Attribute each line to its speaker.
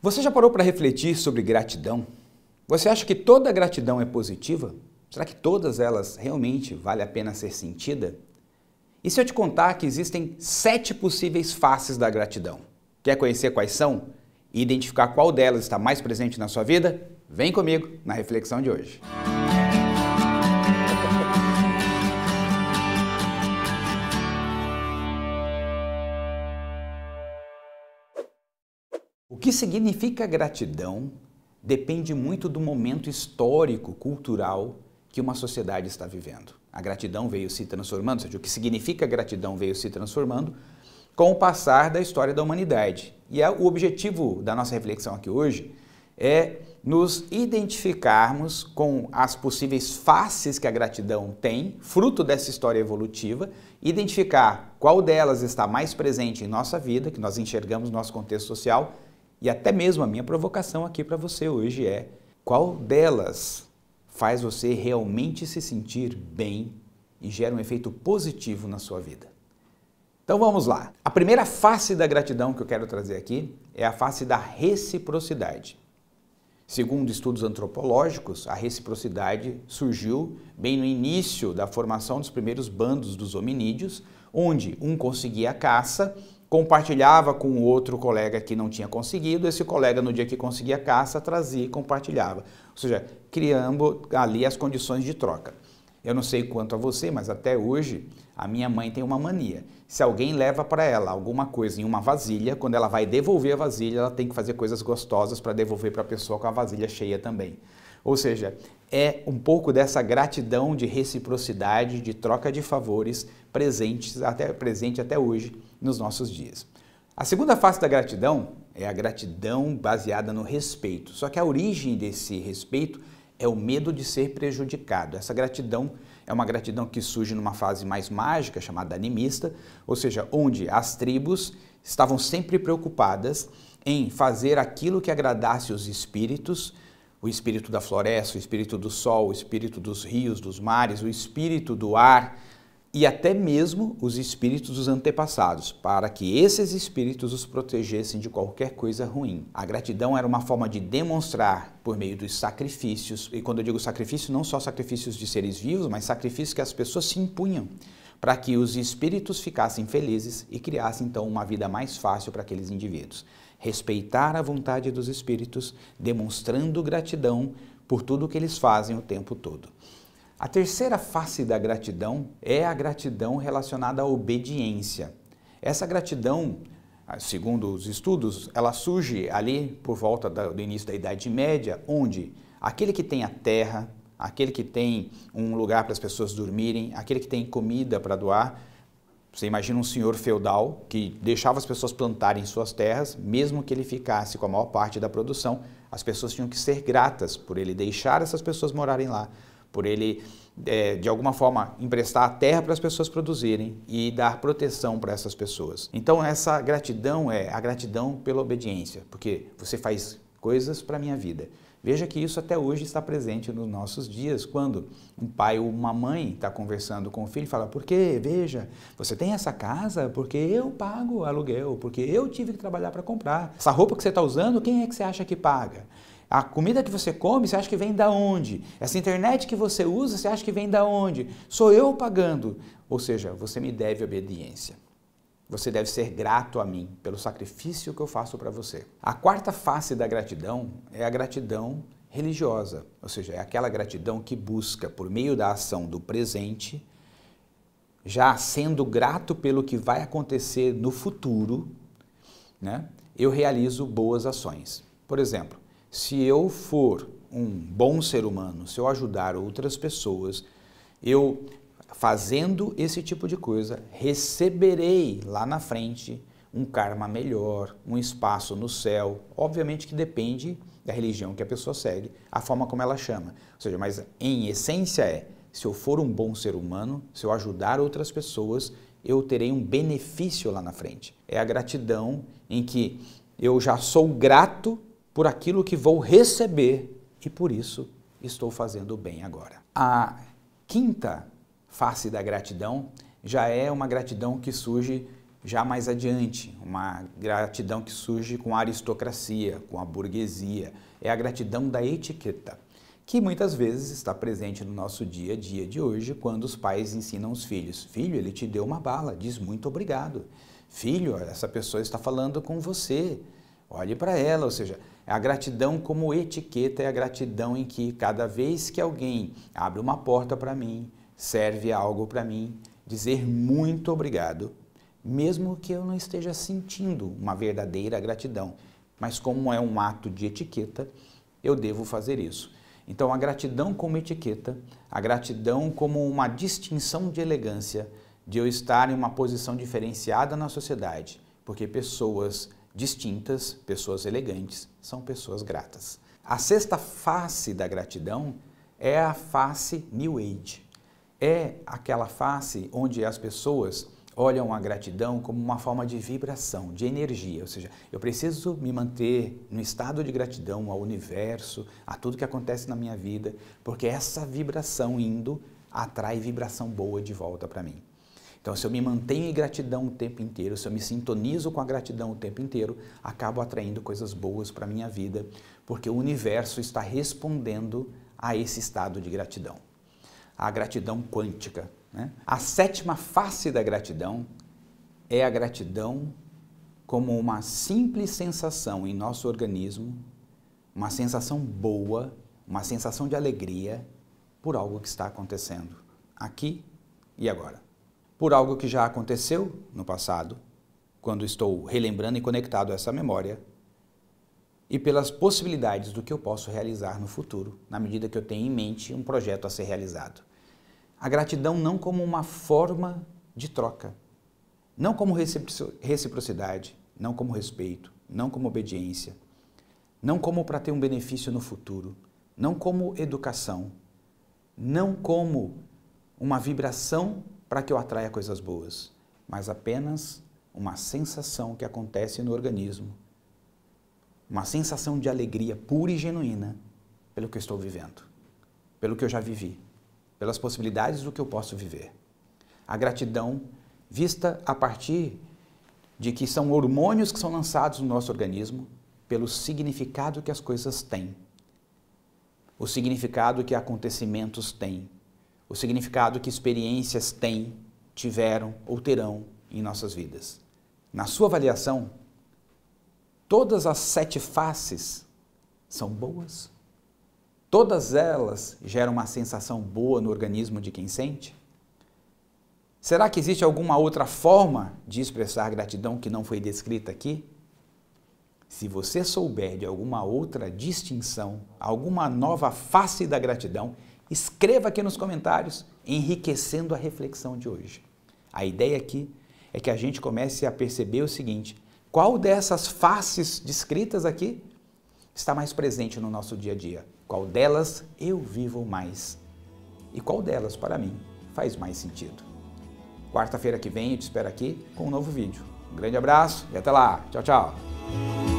Speaker 1: Você já parou para refletir sobre gratidão? Você acha que toda gratidão é positiva? Será que todas elas realmente vale a pena ser sentida? E se eu te contar que existem sete possíveis faces da gratidão? Quer conhecer quais são e identificar qual delas está mais presente na sua vida? Vem comigo na reflexão de hoje. que significa gratidão depende muito do momento histórico, cultural que uma sociedade está vivendo. A gratidão veio se transformando, ou seja, o que significa gratidão veio se transformando com o passar da história da humanidade. E é o objetivo da nossa reflexão aqui hoje é nos identificarmos com as possíveis faces que a gratidão tem, fruto dessa história evolutiva, identificar qual delas está mais presente em nossa vida, que nós enxergamos no nosso contexto social e até mesmo a minha provocação aqui para você hoje é: qual delas faz você realmente se sentir bem e gera um efeito positivo na sua vida? Então vamos lá. A primeira face da gratidão que eu quero trazer aqui é a face da reciprocidade. Segundo estudos antropológicos, a reciprocidade surgiu bem no início da formação dos primeiros bandos dos hominídeos, onde um conseguia a caça compartilhava com outro colega que não tinha conseguido, esse colega no dia que conseguia caça trazia e compartilhava. Ou seja, criando ali as condições de troca. Eu não sei quanto a você, mas até hoje a minha mãe tem uma mania. Se alguém leva para ela alguma coisa em uma vasilha, quando ela vai devolver a vasilha, ela tem que fazer coisas gostosas para devolver para a pessoa com a vasilha cheia também. Ou seja, é um pouco dessa gratidão de reciprocidade, de troca de favores presentes até, presente até hoje nos nossos dias. A segunda face da gratidão é a gratidão baseada no respeito. Só que a origem desse respeito é o medo de ser prejudicado. Essa gratidão é uma gratidão que surge numa fase mais mágica chamada animista, ou seja, onde as tribos estavam sempre preocupadas em fazer aquilo que agradasse os espíritos o espírito da floresta, o espírito do sol, o espírito dos rios, dos mares, o espírito do ar e até mesmo os espíritos dos antepassados, para que esses espíritos os protegessem de qualquer coisa ruim. A gratidão era uma forma de demonstrar por meio dos sacrifícios, e quando eu digo sacrifício, não só sacrifícios de seres vivos, mas sacrifícios que as pessoas se impunham para que os espíritos ficassem felizes e criasse então uma vida mais fácil para aqueles indivíduos. Respeitar a vontade dos espíritos, demonstrando gratidão por tudo que eles fazem o tempo todo. A terceira face da gratidão é a gratidão relacionada à obediência. Essa gratidão, segundo os estudos, ela surge ali por volta do início da Idade Média, onde aquele que tem a terra, aquele que tem um lugar para as pessoas dormirem, aquele que tem comida para doar. Você imagina um senhor feudal que deixava as pessoas plantarem suas terras, mesmo que ele ficasse com a maior parte da produção, as pessoas tinham que ser gratas por ele deixar essas pessoas morarem lá, por ele, é, de alguma forma, emprestar a terra para as pessoas produzirem e dar proteção para essas pessoas. Então, essa gratidão é a gratidão pela obediência, porque você faz coisas para a minha vida. Veja que isso até hoje está presente nos nossos dias, quando um pai ou uma mãe está conversando com o filho e fala: Por que? Veja, você tem essa casa porque eu pago aluguel, porque eu tive que trabalhar para comprar. Essa roupa que você está usando, quem é que você acha que paga? A comida que você come, você acha que vem da onde? Essa internet que você usa, você acha que vem da onde? Sou eu pagando. Ou seja, você me deve obediência. Você deve ser grato a mim pelo sacrifício que eu faço para você. A quarta face da gratidão é a gratidão religiosa, ou seja, é aquela gratidão que busca, por meio da ação do presente, já sendo grato pelo que vai acontecer no futuro, né, eu realizo boas ações. Por exemplo, se eu for um bom ser humano, se eu ajudar outras pessoas, eu fazendo esse tipo de coisa, receberei lá na frente um karma melhor, um espaço no céu. Obviamente que depende da religião que a pessoa segue, a forma como ela chama. Ou seja, mas em essência é: se eu for um bom ser humano, se eu ajudar outras pessoas, eu terei um benefício lá na frente. É a gratidão em que eu já sou grato por aquilo que vou receber e por isso estou fazendo bem agora. A quinta face da gratidão já é uma gratidão que surge já mais adiante, uma gratidão que surge com a aristocracia, com a burguesia, é a gratidão da etiqueta, que muitas vezes está presente no nosso dia a dia de hoje, quando os pais ensinam os filhos: Filho, ele te deu uma bala, diz muito obrigado. Filho, essa pessoa está falando com você, olhe para ela. Ou seja, é a gratidão como etiqueta é a gratidão em que cada vez que alguém abre uma porta para mim, serve algo para mim dizer muito obrigado, mesmo que eu não esteja sentindo uma verdadeira gratidão, mas como é um ato de etiqueta, eu devo fazer isso. Então, a gratidão como etiqueta, a gratidão como uma distinção de elegância, de eu estar em uma posição diferenciada na sociedade, porque pessoas distintas, pessoas elegantes, são pessoas gratas. A sexta face da gratidão é a face New Age é aquela face onde as pessoas olham a gratidão como uma forma de vibração, de energia, ou seja, eu preciso me manter no estado de gratidão ao universo, a tudo que acontece na minha vida, porque essa vibração indo atrai vibração boa de volta para mim. Então, se eu me mantenho em gratidão o tempo inteiro, se eu me sintonizo com a gratidão o tempo inteiro, acabo atraindo coisas boas para a minha vida, porque o universo está respondendo a esse estado de gratidão a gratidão quântica. Né? A sétima face da gratidão é a gratidão como uma simples sensação em nosso organismo, uma sensação boa, uma sensação de alegria por algo que está acontecendo aqui e agora. Por algo que já aconteceu no passado, quando estou relembrando e conectado a essa memória, e pelas possibilidades do que eu posso realizar no futuro, na medida que eu tenho em mente um projeto a ser realizado a gratidão não como uma forma de troca, não como reciprocidade, não como respeito, não como obediência, não como para ter um benefício no futuro, não como educação, não como uma vibração para que eu atraia coisas boas, mas apenas uma sensação que acontece no organismo, uma sensação de alegria pura e genuína pelo que eu estou vivendo, pelo que eu já vivi pelas possibilidades do que eu posso viver. A gratidão vista a partir de que são hormônios que são lançados no nosso organismo pelo significado que as coisas têm, o significado que acontecimentos têm, o significado que experiências têm, tiveram ou terão em nossas vidas. Na sua avaliação, todas as sete faces são boas todas elas geram uma sensação boa no organismo de quem sente? Será que existe alguma outra forma de expressar gratidão que não foi descrita aqui? Se você souber de alguma outra distinção, alguma nova face da gratidão, escreva aqui nos comentários, enriquecendo a reflexão de hoje. A ideia aqui é que a gente comece a perceber o seguinte: qual dessas faces descritas aqui está mais presente no nosso dia a dia? Qual delas eu vivo mais? E qual delas, para mim, faz mais sentido? Quarta-feira que vem eu te espero aqui com um novo vídeo. Um grande abraço e até lá. Tchau, tchau.